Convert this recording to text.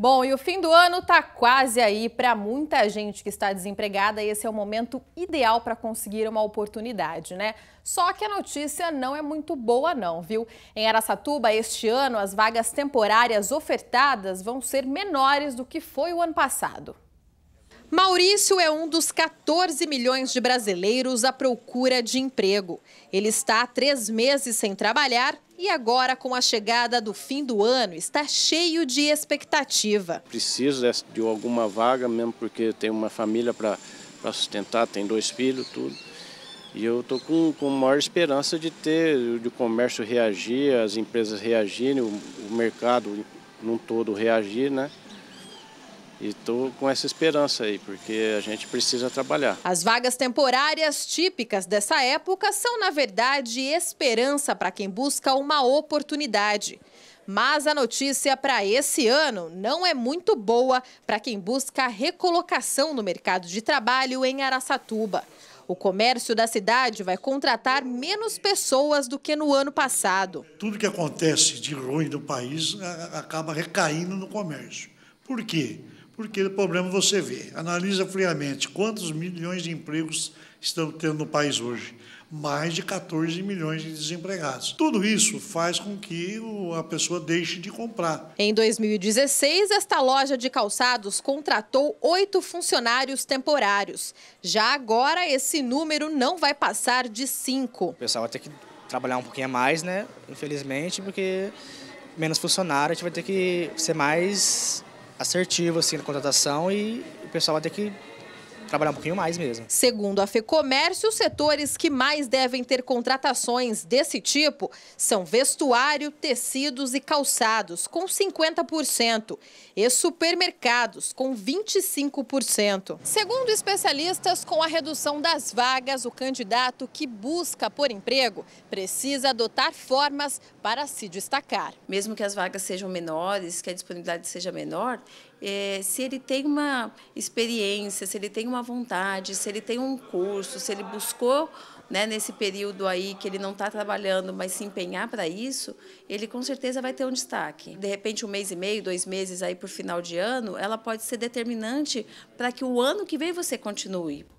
Bom, e o fim do ano tá quase aí para muita gente que está desempregada e esse é o momento ideal para conseguir uma oportunidade, né? Só que a notícia não é muito boa não, viu? Em Araçatuba, este ano, as vagas temporárias ofertadas vão ser menores do que foi o ano passado. Maurício é um dos 14 milhões de brasileiros à procura de emprego. Ele está há três meses sem trabalhar e agora, com a chegada do fim do ano, está cheio de expectativa. Preciso de alguma vaga, mesmo porque tenho uma família para sustentar, tem dois filhos, tudo. E eu estou com, com maior esperança de ter, de o comércio reagir, as empresas reagirem, o, o mercado num todo reagir, né? E estou com essa esperança aí, porque a gente precisa trabalhar. As vagas temporárias típicas dessa época são, na verdade, esperança para quem busca uma oportunidade. Mas a notícia para esse ano não é muito boa para quem busca recolocação no mercado de trabalho em Araçatuba. O comércio da cidade vai contratar menos pessoas do que no ano passado. Tudo que acontece de ruim no país é, acaba recaindo no comércio. Por quê? porque o problema você vê. Analisa friamente quantos milhões de empregos estão tendo no país hoje. Mais de 14 milhões de desempregados. Tudo isso faz com que a pessoa deixe de comprar. Em 2016, esta loja de calçados contratou oito funcionários temporários. Já agora, esse número não vai passar de cinco. O pessoal vai ter que trabalhar um pouquinho a mais, né? Infelizmente, porque menos funcionário, a gente vai ter que ser mais assertivo assim, na contratação e o pessoal vai ter que trabalhar um pouquinho mais mesmo. Segundo a FEComércio, os setores que mais devem ter contratações desse tipo são vestuário, tecidos e calçados, com 50%, e supermercados, com 25%. Segundo especialistas, com a redução das vagas, o candidato que busca por emprego precisa adotar formas para se destacar. Mesmo que as vagas sejam menores, que a disponibilidade seja menor, é, se ele tem uma experiência, se ele tem uma vontade, se ele tem um curso, se ele buscou né, nesse período aí que ele não está trabalhando, mas se empenhar para isso, ele com certeza vai ter um destaque. De repente, um mês e meio, dois meses aí por final de ano, ela pode ser determinante para que o ano que vem você continue.